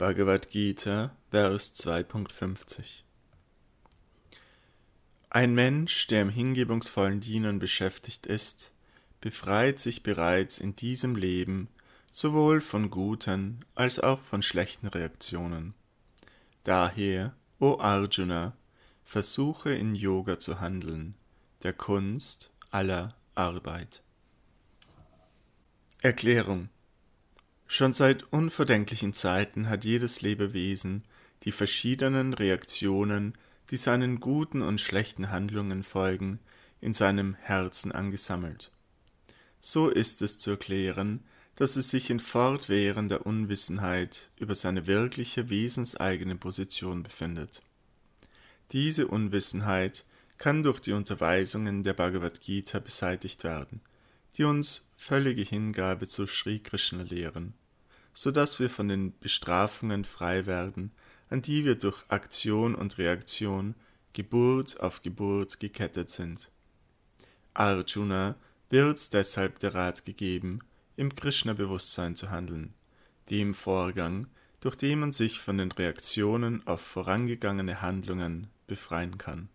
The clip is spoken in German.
Bhagavad Gita, Vers 2.50 Ein Mensch, der im hingebungsvollen Dienen beschäftigt ist, befreit sich bereits in diesem Leben sowohl von guten als auch von schlechten Reaktionen. Daher, o Arjuna, versuche in Yoga zu handeln, der Kunst aller Arbeit. Erklärung Schon seit unverdenklichen Zeiten hat jedes Lebewesen die verschiedenen Reaktionen, die seinen guten und schlechten Handlungen folgen, in seinem Herzen angesammelt. So ist es zu erklären, dass es sich in fortwährender Unwissenheit über seine wirkliche wesenseigene Position befindet. Diese Unwissenheit kann durch die Unterweisungen der Bhagavad Gita beseitigt werden, die uns völlige Hingabe zu Sri Krishna lehren so dass wir von den Bestrafungen frei werden, an die wir durch Aktion und Reaktion Geburt auf Geburt gekettet sind. Arjuna wird deshalb der Rat gegeben, im Krishna-Bewusstsein zu handeln, dem Vorgang, durch den man sich von den Reaktionen auf vorangegangene Handlungen befreien kann.